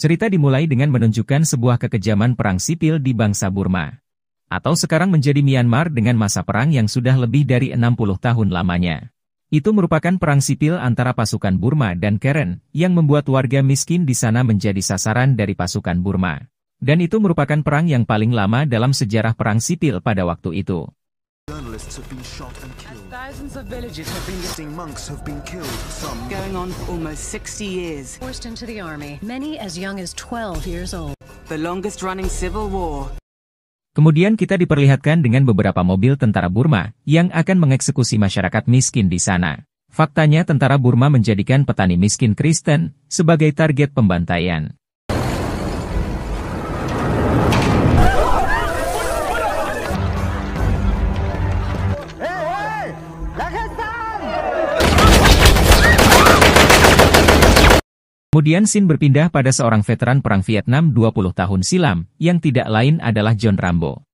Cerita dimulai dengan menunjukkan sebuah kekejaman perang sipil di bangsa Burma. Atau sekarang menjadi Myanmar dengan masa perang yang sudah lebih dari 60 tahun lamanya. Itu merupakan perang sipil antara pasukan Burma dan Karen, yang membuat warga miskin di sana menjadi sasaran dari pasukan Burma. Dan itu merupakan perang yang paling lama dalam sejarah perang sipil pada waktu itu. Journalists have been shot and killed. And thousands of villages have been missing. Monks have been killed. Some going on for almost 60 years. Forced into the army, many as young as 12 years old. The longest running civil war. Kemudian kita diperlihatkan dengan beberapa mobil tentara Burma yang akan mengeksekusi masyarakat miskin di sana. Faktanya tentara Burma menjadikan petani miskin Kristen sebagai target pembantaian. Kemudian Sin berpindah pada seorang veteran perang Vietnam 20 tahun silam, yang tidak lain adalah John Rambo.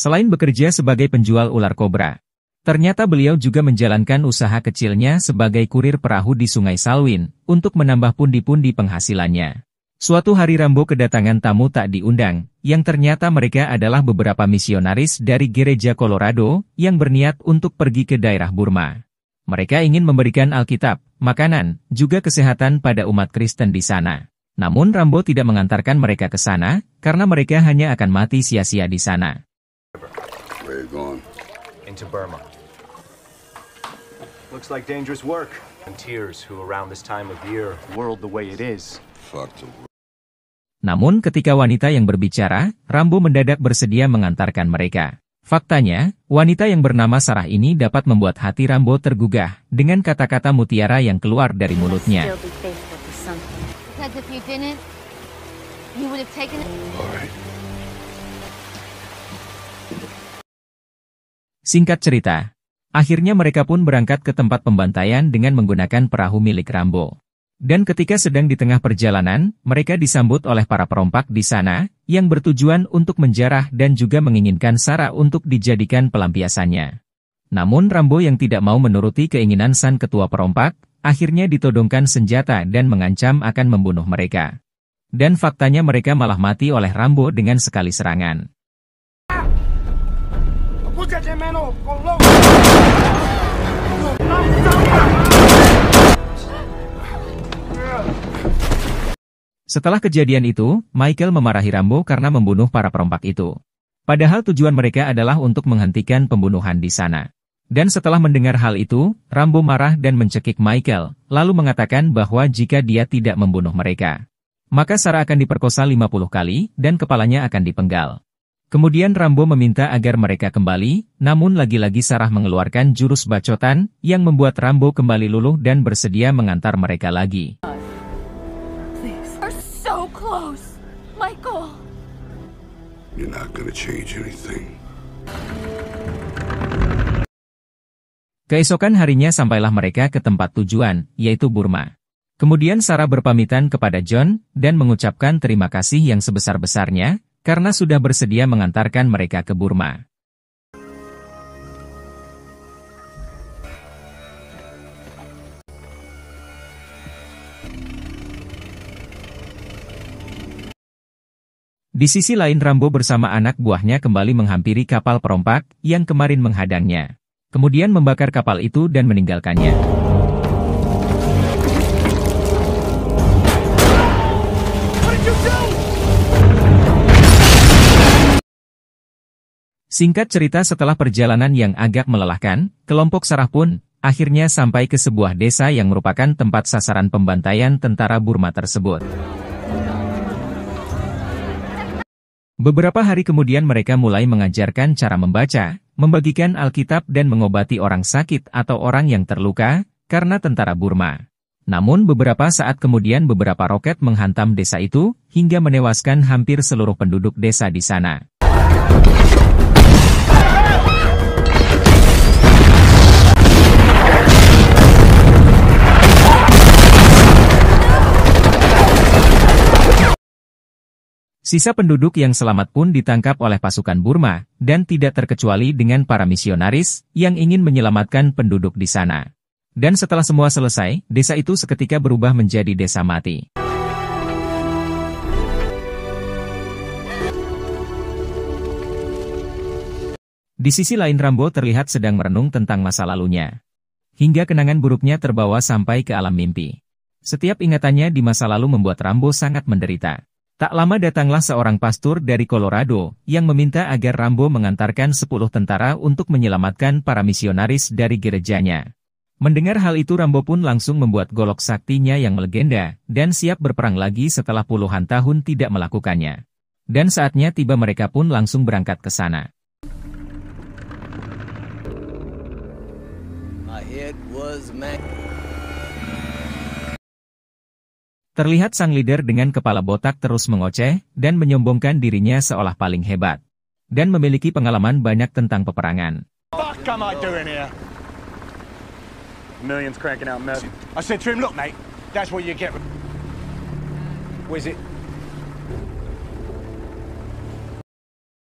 Selain bekerja sebagai penjual ular kobra, ternyata beliau juga menjalankan usaha kecilnya sebagai kurir perahu di Sungai Salwin, untuk menambah pundi-pundi penghasilannya. Suatu hari Rambo kedatangan tamu tak diundang, yang ternyata mereka adalah beberapa misionaris dari gereja Colorado yang berniat untuk pergi ke daerah Burma. Mereka ingin memberikan Alkitab, makanan, juga kesehatan pada umat Kristen di sana. Namun Rambo tidak mengantarkan mereka ke sana, karena mereka hanya akan mati sia-sia di sana. like dangerous who this time of year, world the way it is, namun ketika wanita yang berbicara, Rambo mendadak bersedia mengantarkan mereka. Faktanya, wanita yang bernama Sarah ini dapat membuat hati Rambo tergugah dengan kata-kata mutiara yang keluar dari mulutnya. Singkat cerita, akhirnya mereka pun berangkat ke tempat pembantaian dengan menggunakan perahu milik Rambo. Dan ketika sedang di tengah perjalanan, mereka disambut oleh para perompak di sana, yang bertujuan untuk menjarah dan juga menginginkan Sarah untuk dijadikan pelampiasannya. Namun Rambo yang tidak mau menuruti keinginan San Ketua Perompak, akhirnya ditodongkan senjata dan mengancam akan membunuh mereka. Dan faktanya mereka malah mati oleh Rambo dengan sekali serangan. Setelah kejadian itu, Michael memarahi Rambo karena membunuh para perompak itu. Padahal tujuan mereka adalah untuk menghentikan pembunuhan di sana. Dan setelah mendengar hal itu, Rambo marah dan mencekik Michael, lalu mengatakan bahwa jika dia tidak membunuh mereka, maka Sarah akan diperkosa 50 kali, dan kepalanya akan dipenggal. Kemudian Rambo meminta agar mereka kembali, namun lagi-lagi Sarah mengeluarkan jurus bacotan, yang membuat Rambo kembali luluh dan bersedia mengantar mereka lagi close. Michael. You're not gonna change anything. Keesokan harinya sampailah mereka ke tempat tujuan, yaitu Burma. Kemudian Sarah berpamitan kepada John, dan mengucapkan terima kasih yang sebesar-besarnya, karena sudah bersedia mengantarkan mereka ke Burma. Di sisi lain Rambo bersama anak buahnya kembali menghampiri kapal perompak yang kemarin menghadangnya. Kemudian membakar kapal itu dan meninggalkannya. Singkat cerita setelah perjalanan yang agak melelahkan, kelompok Sarah pun akhirnya sampai ke sebuah desa yang merupakan tempat sasaran pembantaian tentara Burma tersebut. Beberapa hari kemudian mereka mulai mengajarkan cara membaca, membagikan Alkitab dan mengobati orang sakit atau orang yang terluka, karena tentara Burma. Namun beberapa saat kemudian beberapa roket menghantam desa itu, hingga menewaskan hampir seluruh penduduk desa di sana. Sisa penduduk yang selamat pun ditangkap oleh pasukan Burma, dan tidak terkecuali dengan para misionaris yang ingin menyelamatkan penduduk di sana. Dan setelah semua selesai, desa itu seketika berubah menjadi desa mati. Di sisi lain Rambo terlihat sedang merenung tentang masa lalunya. Hingga kenangan buruknya terbawa sampai ke alam mimpi. Setiap ingatannya di masa lalu membuat Rambo sangat menderita. Tak lama datanglah seorang pastor dari Colorado, yang meminta agar Rambo mengantarkan 10 tentara untuk menyelamatkan para misionaris dari gerejanya. Mendengar hal itu Rambo pun langsung membuat golok saktinya yang melegenda, dan siap berperang lagi setelah puluhan tahun tidak melakukannya. Dan saatnya tiba mereka pun langsung berangkat ke sana. My head was mad. Terlihat sang leader dengan kepala botak terus mengoceh dan menyombongkan dirinya seolah paling hebat. Dan memiliki pengalaman banyak tentang peperangan.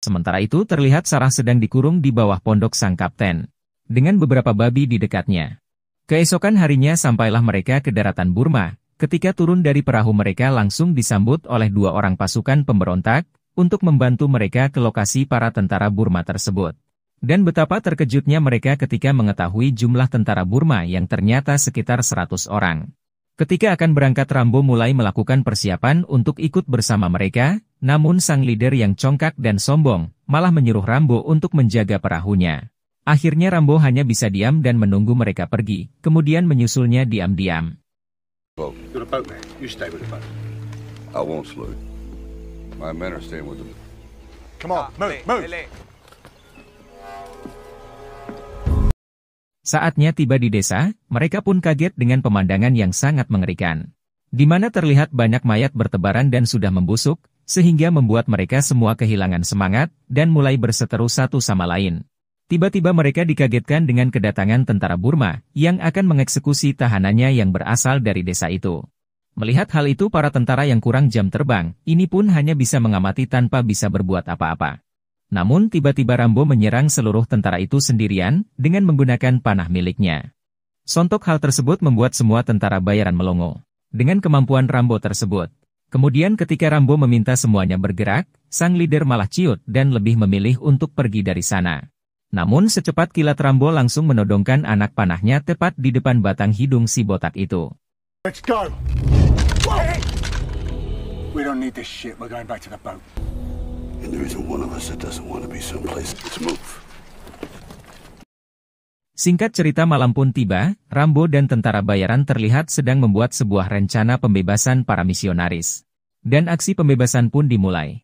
Sementara itu terlihat Sarah sedang dikurung di bawah pondok sang kapten. Dengan beberapa babi di dekatnya. Keesokan harinya sampailah mereka ke daratan Burma, Ketika turun dari perahu mereka langsung disambut oleh dua orang pasukan pemberontak, untuk membantu mereka ke lokasi para tentara Burma tersebut. Dan betapa terkejutnya mereka ketika mengetahui jumlah tentara Burma yang ternyata sekitar 100 orang. Ketika akan berangkat Rambo mulai melakukan persiapan untuk ikut bersama mereka, namun sang leader yang congkak dan sombong, malah menyuruh Rambo untuk menjaga perahunya. Akhirnya Rambo hanya bisa diam dan menunggu mereka pergi, kemudian menyusulnya diam-diam. Boat. You're a boatman. You stay with the boat. I won't, My men are staying with them. Come on, ah, move, move. Saatnya tiba di desa, mereka pun kaget dengan pemandangan yang sangat mengerikan. Di mana terlihat banyak mayat bertebaran dan sudah membusuk, sehingga membuat mereka semua kehilangan semangat, dan mulai berseteru satu sama lain. Tiba-tiba mereka dikagetkan dengan kedatangan tentara Burma, yang akan mengeksekusi tahanannya yang berasal dari desa itu. Melihat hal itu para tentara yang kurang jam terbang, ini pun hanya bisa mengamati tanpa bisa berbuat apa-apa. Namun tiba-tiba Rambo menyerang seluruh tentara itu sendirian, dengan menggunakan panah miliknya. Sontok hal tersebut membuat semua tentara bayaran melongo. Dengan kemampuan Rambo tersebut. Kemudian ketika Rambo meminta semuanya bergerak, sang leader malah ciut dan lebih memilih untuk pergi dari sana. Namun secepat kilat Rambo langsung menodongkan anak panahnya tepat di depan batang hidung si botak itu. Singkat cerita malam pun tiba, Rambo dan tentara bayaran terlihat sedang membuat sebuah rencana pembebasan para misionaris. Dan aksi pembebasan pun dimulai.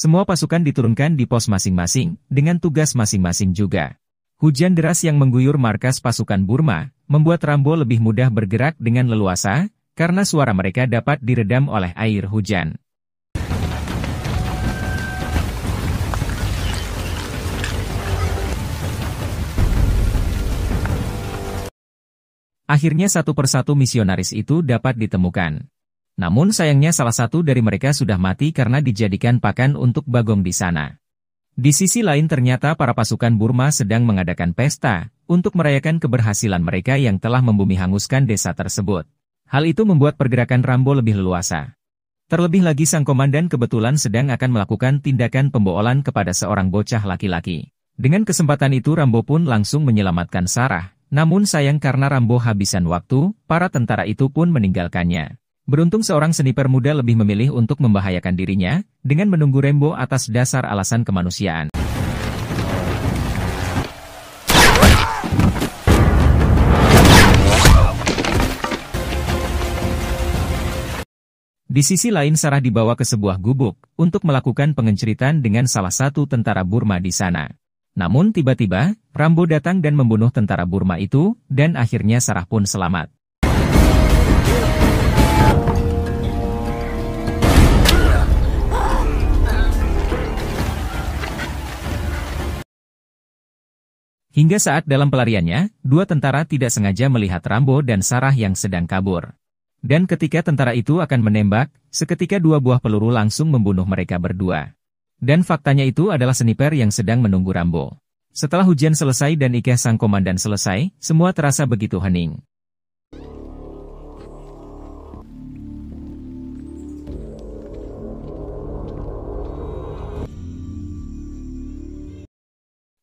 Semua pasukan diturunkan di pos masing-masing, dengan tugas masing-masing juga. Hujan deras yang mengguyur markas pasukan Burma, membuat Rambo lebih mudah bergerak dengan leluasa, karena suara mereka dapat diredam oleh air hujan. Akhirnya satu persatu misionaris itu dapat ditemukan. Namun sayangnya salah satu dari mereka sudah mati karena dijadikan pakan untuk bagong di sana. Di sisi lain ternyata para pasukan Burma sedang mengadakan pesta, untuk merayakan keberhasilan mereka yang telah membumi hanguskan desa tersebut. Hal itu membuat pergerakan Rambo lebih leluasa. Terlebih lagi sang komandan kebetulan sedang akan melakukan tindakan pembuolan kepada seorang bocah laki-laki. Dengan kesempatan itu Rambo pun langsung menyelamatkan Sarah, namun sayang karena Rambo habisan waktu, para tentara itu pun meninggalkannya. Beruntung seorang sniper muda lebih memilih untuk membahayakan dirinya dengan menunggu Rembo atas dasar alasan kemanusiaan. Di sisi lain Sarah dibawa ke sebuah gubuk untuk melakukan pengenceritan dengan salah satu tentara Burma di sana. Namun tiba-tiba, Rambo datang dan membunuh tentara Burma itu, dan akhirnya Sarah pun selamat. Hingga saat dalam pelariannya, dua tentara tidak sengaja melihat Rambo dan Sarah yang sedang kabur. Dan ketika tentara itu akan menembak, seketika dua buah peluru langsung membunuh mereka berdua. Dan faktanya itu adalah sniper yang sedang menunggu Rambo. Setelah hujan selesai dan Ike sang komandan selesai, semua terasa begitu hening.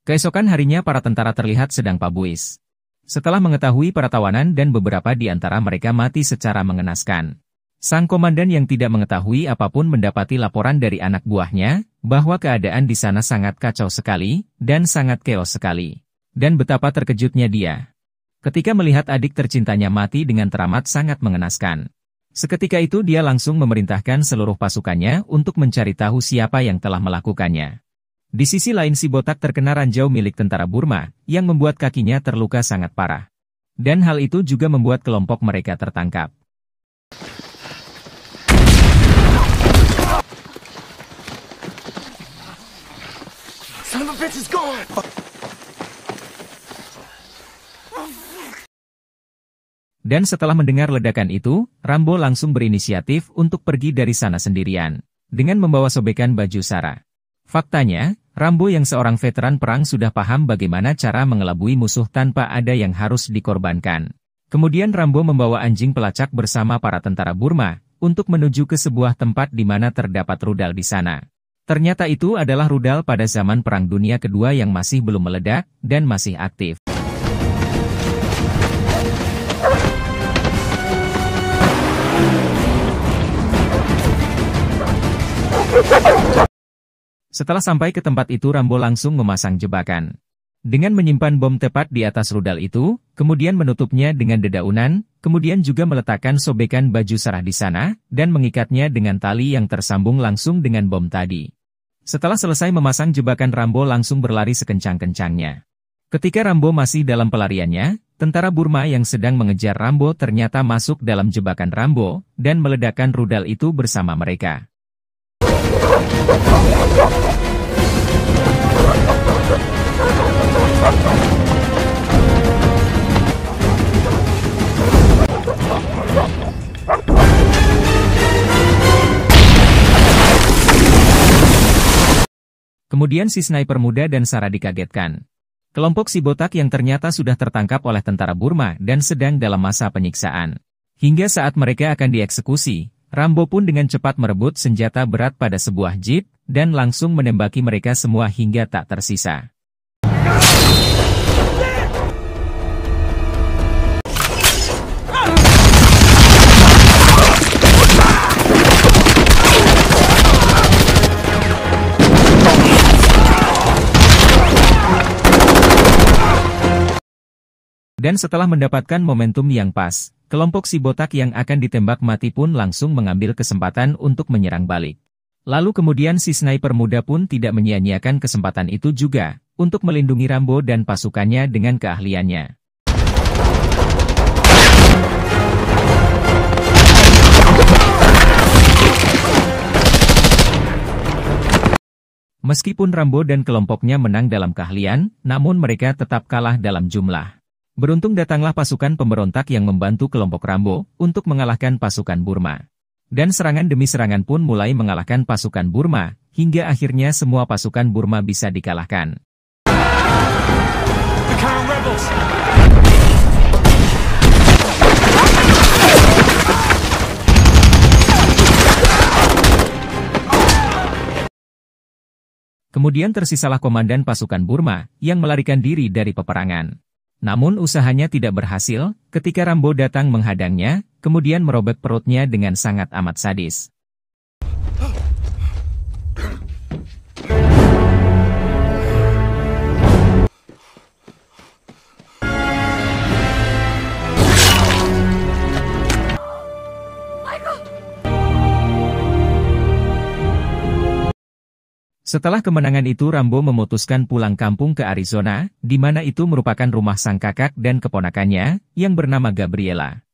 Keesokan harinya para tentara terlihat sedang pabuis. Setelah mengetahui para tawanan dan beberapa di antara mereka mati secara mengenaskan. Sang komandan yang tidak mengetahui apapun mendapati laporan dari anak buahnya, bahwa keadaan di sana sangat kacau sekali, dan sangat keos sekali. Dan betapa terkejutnya dia. Ketika melihat adik tercintanya mati dengan teramat sangat mengenaskan. Seketika itu dia langsung memerintahkan seluruh pasukannya untuk mencari tahu siapa yang telah melakukannya. Di sisi lain si botak terkena ranjau milik tentara Burma, yang membuat kakinya terluka sangat parah. Dan hal itu juga membuat kelompok mereka tertangkap. Dan setelah mendengar ledakan itu, Rambo langsung berinisiatif untuk pergi dari sana sendirian, dengan membawa sobekan baju Sarah. Faktanya, Rambo yang seorang veteran perang sudah paham bagaimana cara mengelabui musuh tanpa ada yang harus dikorbankan. Kemudian Rambo membawa anjing pelacak bersama para tentara Burma, untuk menuju ke sebuah tempat di mana terdapat rudal di sana. Ternyata itu adalah rudal pada zaman Perang Dunia Kedua yang masih belum meledak, dan masih aktif. Setelah sampai ke tempat itu Rambo langsung memasang jebakan. Dengan menyimpan bom tepat di atas rudal itu, kemudian menutupnya dengan dedaunan, kemudian juga meletakkan sobekan baju Sarah di sana, dan mengikatnya dengan tali yang tersambung langsung dengan bom tadi. Setelah selesai memasang jebakan Rambo langsung berlari sekencang-kencangnya. Ketika Rambo masih dalam pelariannya, tentara Burma yang sedang mengejar Rambo ternyata masuk dalam jebakan Rambo, dan meledakkan rudal itu bersama mereka. Kemudian si sniper muda dan Sarah dikagetkan. Kelompok si botak yang ternyata sudah tertangkap oleh tentara Burma dan sedang dalam masa penyiksaan. Hingga saat mereka akan dieksekusi, Rambo pun dengan cepat merebut senjata berat pada sebuah jeep dan langsung menembaki mereka semua hingga tak tersisa. Dan setelah mendapatkan momentum yang pas, kelompok si botak yang akan ditembak mati pun langsung mengambil kesempatan untuk menyerang balik. Lalu kemudian si sniper muda pun tidak menyia-nyiakan kesempatan itu juga, untuk melindungi Rambo dan pasukannya dengan keahliannya. Meskipun Rambo dan kelompoknya menang dalam keahlian, namun mereka tetap kalah dalam jumlah. Beruntung datanglah pasukan pemberontak yang membantu kelompok Rambo untuk mengalahkan pasukan Burma. Dan serangan demi serangan pun mulai mengalahkan pasukan Burma, hingga akhirnya semua pasukan Burma bisa dikalahkan. Kemudian tersisalah komandan pasukan Burma yang melarikan diri dari peperangan. Namun usahanya tidak berhasil ketika Rambo datang menghadangnya, kemudian merobek perutnya dengan sangat amat sadis. Setelah kemenangan itu Rambo memutuskan pulang kampung ke Arizona, di mana itu merupakan rumah sang kakak dan keponakannya, yang bernama Gabriela.